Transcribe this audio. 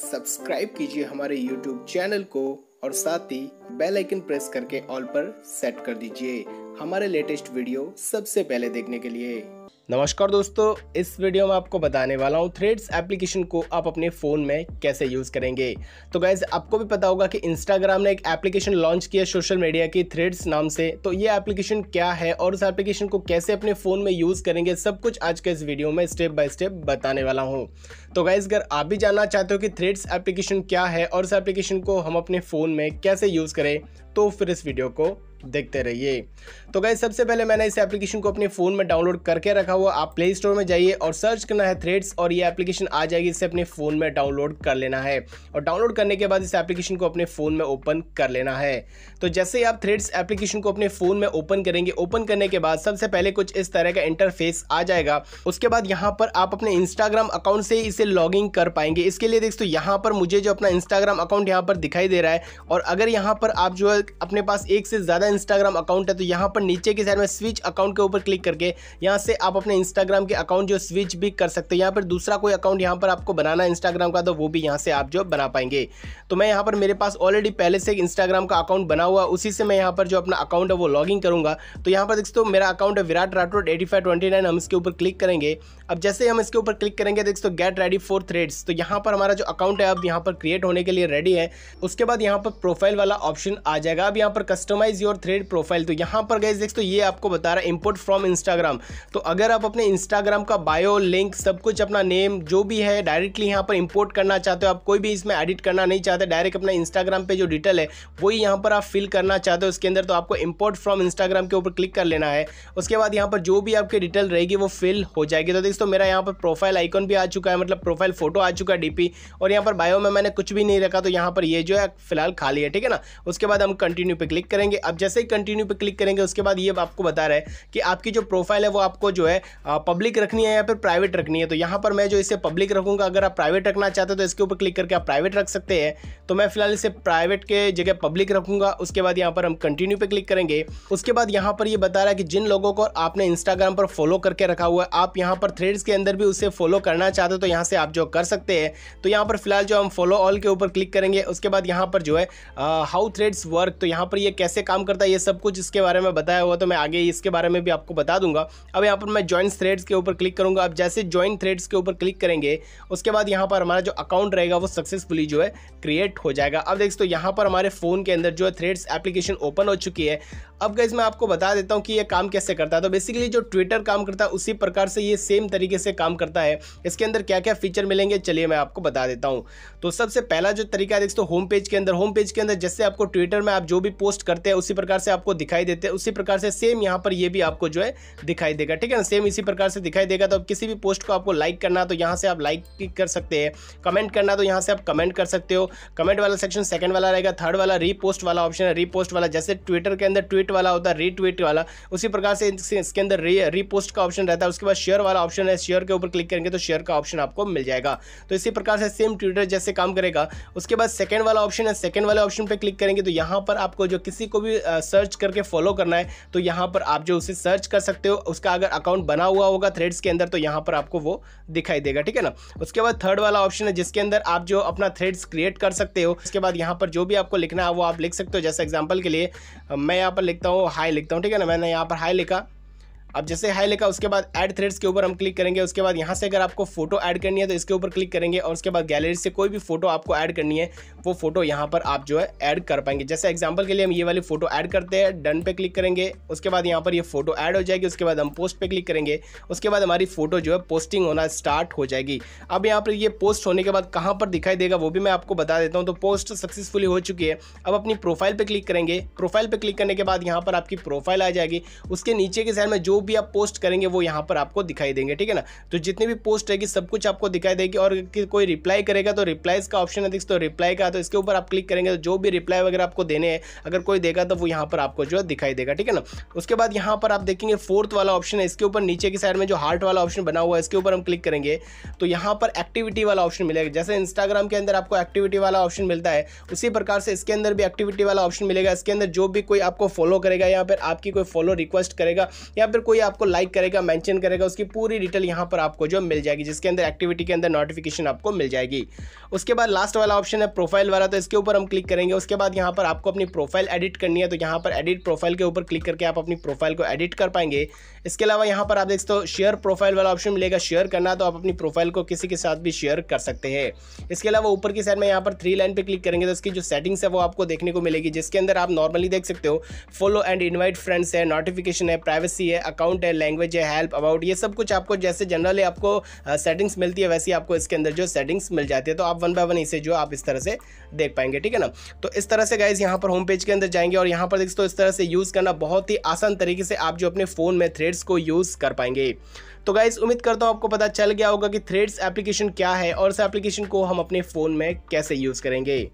subscribe कीजिए हमारे YouTube channel को और साथ ही बेल आइकन प्रेस करके ऑल पर सेट कर दीजिए हमारे लेटेस्ट वीडियो सबसे पहले देखने के लिए नमस्कार दोस्तों इस वीडियो में आपको बताने वाला हूँ थ्रेड्स एप्लीकेशन को आप अपने फ़ोन में कैसे यूज़ करेंगे तो गैज़ आपको भी पता होगा कि इंस्टाग्राम ने एक एप्लीकेशन लॉन्च किया सोशल मीडिया की थ्रेड्स नाम से तो ये एप्लीकेशन क्या है और उस एप्लीकेशन को कैसे अपने फ़ोन में यूज़ करेंगे सब कुछ आज के इस वीडियो में स्टेप बाय स्टेप बताने वाला हूँ तो गैज़ अगर आप भी जानना चाहते हो कि थ्रेड्स एप्लीकेशन क्या है और इस एप्लीकेशन को हम अपने फ़ोन में कैसे यूज़ करें तो फिर इस वीडियो को देखते रहिए तो गए सबसे पहले मैंने इस एप्लीकेशन को अपने फ़ोन में डाउनलोड करके रखा हुआ आप प्ले स्टोर में जाइए और सर्च करना है थ्रेड्स और ये एप्लीकेशन आ जाएगी इसे अपने फ़ोन में डाउनलोड कर लेना है और डाउनलोड करने के बाद इस एप्लीकेशन को अपने फ़ोन में ओपन कर लेना है तो जैसे ही आप थ्रेड्स एप्लीकेशन को अपने फ़ोन में ओपन करेंगे ओपन करने के बाद सबसे पहले कुछ इस तरह का इंटरफेस आ जाएगा उसके बाद यहाँ पर आप अपने इंस्टाग्राम अकाउंट से इसे लॉग कर पाएंगे इसके लिए दोस्तों यहाँ पर मुझे जो अपना इंस्टाग्राम अकाउंट यहाँ पर दिखाई दे रहा है और अगर यहाँ पर आप जो है अपने पास एक से ज़्यादा इंस्टाग्राम अकाउंट है तो यहाँ पर नीचे की साइड में स्विच अकाउंट के ऊपर क्लिक करके यहाँ से आप अपने इंस्टाग्राम के अकाउंट जो स्विच भी कर सकते हैं यहाँ पर दूसरा कोई अकाउंट यहाँ पर आपको बनाना है इंस्टाग्राम का तो वो भी यहाँ से आप जो बना पाएंगे तो मैं यहाँ पर मेरे पास ऑलरेडी पहले से इंस्टाग्राम का अकाउंट बना हुआ उसी से मैं यहाँ पर जो अपना अकाउंट है वो लॉग करूंगा तो यहाँ पर देखते हो मेरा अकाउंट है Virat Rathore eighty five twenty nine हम इसके ऊपर क्लिक करेंगे अब जैसे हम इसके ऊपर क्लिक करेंगे देख तो गेट रेडी फॉर थ्रेड्स तो यहाँ पर हमारा जो अकाउंट है अब यहाँ पर क्रिएट होने के लिए रेडी है उसके बाद यहाँ पर प्रोफाइल वाला ऑप्शन आ जाएगा अब यहाँ पर कस्टमाइज योर थ्रेड प्रोफाइल तो यहाँ पर गए देख तो ये आपको बता रहा है इम्पोर्ट फ्रॉम इंस्टाग्राम तो अगर आप अपने इंस्टाग्राम का बायो लिंक सब कुछ अपना नेम जो भी है डायरेक्टली यहाँ पर इम्पोर्ट करना चाहते हो आप कोई भी इसमें एडिट करना नहीं चाहते डायरेक्ट अपना इंस्टाग्राम पे जो डिटेल है वही यहाँ पर आप फिल करना चाहते हो उसके अंदर तो आपको इम्पोर्ट फ्रॉम इंस्टाग्राम के ऊपर क्लिक कर लेना है उसके बाद यहाँ पर जो भी आपकी डिटेल रहेगी वो फिल हो जाएगी तो गाइज तो मेरा यहाँ पर प्रोफाइल आइकन भी आ चुका है मतलब प्रोफाइल फोटो आ चुका है डीपी और यहाँ पर बायो में मैंने कुछ भी नहीं रखा तो यहाँ पर ये जो है फिलहाल खाली है ठीक है ना उसके बाद हम कंटिन्यू पे क्लिक करेंगे अब जैसे ही कंटिन्यू पे क्लिक करेंगे उसके बाद ये आपको बता रहा है कि आपकी जो प्रोफाइल है वो आपको जो है पब्लिक रखनी है या फिर प्राइवेट रखनी है तो यहाँ पर मैं जो इसे पब्लिक रखूँगा अगर आप प्राइवेट रखना चाहते हो तो इसके ऊपर क्लिक करके आप प्राइवेट रख सकते हैं तो मैं फिलहाल इसे प्राइवेट के जगह पब्लिक रखूँगा उसके बाद यहाँ पर हम कंटिन्यू पे क्लिक करेंगे उसके बाद यहाँ पर ये बता रहा है कि जिन लोगों को आपने इंस्टाग्राम पर फॉलो करके रखा हुआ है आप यहाँ पर थ्री थ्रेड्स के अंदर भी उसे फॉलो करना चाहते हो तो यहाँ से आप जो कर सकते हैं तो यहाँ पर फिलहाल जो हम फॉलो ऑल के ऊपर क्लिक करेंगे उसके बाद यहाँ पर जो है हाउ थ्रेड्स वर्क तो यहाँ पर ये कैसे काम करता है ये सब कुछ इसके बारे में बताया हुआ तो मैं आगे इसके बारे में भी आपको बता दूंगा अब यहाँ पर मैं ज्वाइंट थ्रेड्स के ऊपर क्लिक करूँगा अब जैसे ज्वाइंट थ्रेड्स के ऊपर क्लिक करेंगे उसके बाद यहाँ पर हमारा जो अकाउंट रहेगा वो सक्सेसफुली जो है क्रिएट हो जाएगा अब देखो तो यहाँ पर हमारे फ़ोन के अंदर जो है थ्रेड्स एप्लीकेशन ओपन हो चुकी है अब गैस मैं आपको बता देता हूँ कि ये काम कैसे करता है तो बेसिकली जो ट्विटर काम करता है उसी प्रकार से ये सेम तरीके से काम करता है इसके अंदर क्या क्या फीचर मिलेंगे चलिए मैं आपको बता देता हूँ तो सबसे पहला जो तरीका है तो होम पेज के अंदर होम पेज के अंदर जैसे आपको ट्विटर में आप जो भी पोस्ट करते हैं उसी प्रकार से आपको दिखाई देते हैं उसी प्रकार से सेम यहाँ पर ये भी आपको जो है दिखाई देगा ठीक है ना सेम इसी प्रकार से दिखाई देगा तो अब किसी भी पोस्ट को आपको लाइक करना तो यहाँ से आप लाइक कर सकते हैं कमेंट करना तो यहाँ से आप कमेंट कर सकते हो कमेंट वाला सेक्शन सेकंड वाला रहेगा थर्ड वाला रीपोस्ट वाला ऑप्शन है रीपोस्ट वाला जैसे ट्विटर के अंदर ट्विटर रिट्वीट वाला होता है रिट्वीट वाला उसी प्रकार से इसके अंदर रीपोस्ट का ऑप्शन रहता है उसके बाद शेयर वाला ऑप्शन है शेयर के ऊपर क्लिक करेंगे तो शेयर का ऑप्शन आपको मिल जाएगा तो इसी प्रकार से सेम ट्विटर जैसे काम करेगा उसके बाद सेकंड वाला ऑप्शन है सेकंड वाले ऑप्शन पर क्लिक करेंगे तो यहाँ पर आपको जो किसी को भी सर्च करके फॉलो करना है तो यहाँ पर आप जो उसे सर्च कर सकते हो उसका अगर अकाउंट बना हुआ होगा थ्रेड्स के अंदर तो यहाँ पर आपको वो दिखाई देगा ठीक है ना उसके बाद थर्ड वाला ऑप्शन है जिसके अंदर आप जो अपना थ्रेड्स क्रिएट कर सकते हो उसके बाद यहाँ पर जो भी आपको लिखना है वो आप लिख सकते हो जैसे एग्जाम्पल के लिए मैं यहाँ पर लिखता हूँ हाई लिखता हूँ ठीक है ना मैंने यहाँ पर हाई लिखा अब जैसे हाई लिखा उसके बाद एड थ्रेड्स के ऊपर हम क्लिक करेंगे उसके बाद यहाँ से अगर आपको फोटो ऐड करनी है तो इसके ऊपर क्लिक करेंगे और उसके बाद गैलरी से कोई भी फोटो आपको ऐड करनी है वो फोटो यहाँ पर आप जो है ऐड कर पाएंगे जैसे एग्जाम्पल के लिए हम ये वाली फोटो ऐड करते हैं डन पे क्लिक करेंगे उसके बाद यहाँ पर ये फोटो ऐड हो जाएगी उसके बाद हम पोस्ट पे क्लिक करेंगे उसके बाद हमारी फोटो जो है पोस्टिंग होना स्टार्ट हो जाएगी अब यहाँ पर ये पोस्ट होने के बाद कहाँ पर दिखाई देगा वो भी मैं आपको बता देता हूँ तो पोस्ट सक्सेसफुली हो चुकी है अब अपनी प्रोफाइल पर क्लिक करेंगे प्रोफाइल पर क्लिक करने के बाद यहाँ पर आपकी प्रोफाइल आ जाएगी उसके नीचे के साइड में जो भी आप पोस्ट करेंगे वो यहाँ पर आपको दिखाई देंगे ठीक है ना तो जितनी भी पोस्ट रहेगी सब कुछ आपको दिखाई देगी और कोई रिप्लाई करेगा तो रिप्लाईज का ऑप्शन है तो रिप्लाई का तो इसके ऊपर आप क्लिक करेंगे तो जो भी रिप्लाई वगैरह आपको देने हैं अगर कोई देगा तो वो यहाँ पर आपको जो है दिखाई देगा ठीक है ना उसके बाद यहाँ पर आप देखेंगे फोर्थ वाला ऑप्शन है इसके ऊपर नीचे की साइड में जो हार्ट वाला ऑप्शन बना हुआ है इसके ऊपर हम क्लिक करेंगे तो यहाँ पर एक्टिविटी वाला ऑप्शन मिलेगा जैसे इंस्टाग्राम के अंदर आपको एक्टिविटी वाला ऑप्शन मिलता है उसी प्रकार से इसके अंदर भी एक्टिविटी वाला ऑप्शन मिलेगा इसके अंदर जो भी कोई आपको फॉलो करेगा या फिर आपकी कोई फॉलो रिक्वेस्ट करेगा या फिर कोई आपको लाइक करेगा मेंशन करेगा उसकी पूरी डिटेल यहाँ पर आपको जो मिल जाएगी जिसके अंदर एक्टिविटी के अंदर नोटिफिकेशन आपको मिल जाएगी उसके बाद लास्ट वाला ऑप्शन है प्रोफाइल वाला तो इसके ऊपर हम क्लिक करेंगे उसके बाद यहाँ पर आपको अपनी प्रोफाइल एडिट करनी है तो यहाँ पर एडिट प्रोफाइल के ऊपर क्लिक करके आप अपनी प्रोफाइल को एडिट कर पाएंगे इसके अलावा यहाँ पर आप देखते हो शेयर प्रोफाइल वाला ऑप्शन मिलेगा शेयर करना तो आप अपनी प्रोफाइल को किसी के साथ भी शेयर कर सकते हैं इसके अलावा ऊपर की साइड में यहाँ पर थ्री लाइन पर क्लिक करेंगे तो इसकी जो सेटिंग्स है वो आपको देखने को मिलेगी जिसके अंदर आप नॉर्मली देख सकते हो फॉलो एंड इन्वाइट फ्रेंड्स है नोटिफिकेशन है प्राइवेसी है अकाउंट है लैंग्वेज है हेल्प अबाउट ये सब कुछ आपको जैसे जनरली आपको सेटिंग्स मिलती है वैसे ही आपको इसके अंदर जो सेटिंग्स मिल जाती है तो आप वन बाय वन इसे जो आप इस तरह से देख पाएंगे ठीक है ना तो इस तरह से गाइज यहाँ पर होम पेज के अंदर जाएंगे और यहाँ पर दोस्तों इस तरह से यूज़ करना बहुत ही आसान तरीके से आप जो अपने फ़ोन में थ्रेड्स को यूज़ कर पाएंगे तो गाइज उम्मीद करता हूँ आपको पता चल गया होगा कि थ्रेड्स एप्लीकेशन क्या है और इस एप्लीकेशन को हम अपने फ़ोन में कैसे यूज़ करेंगे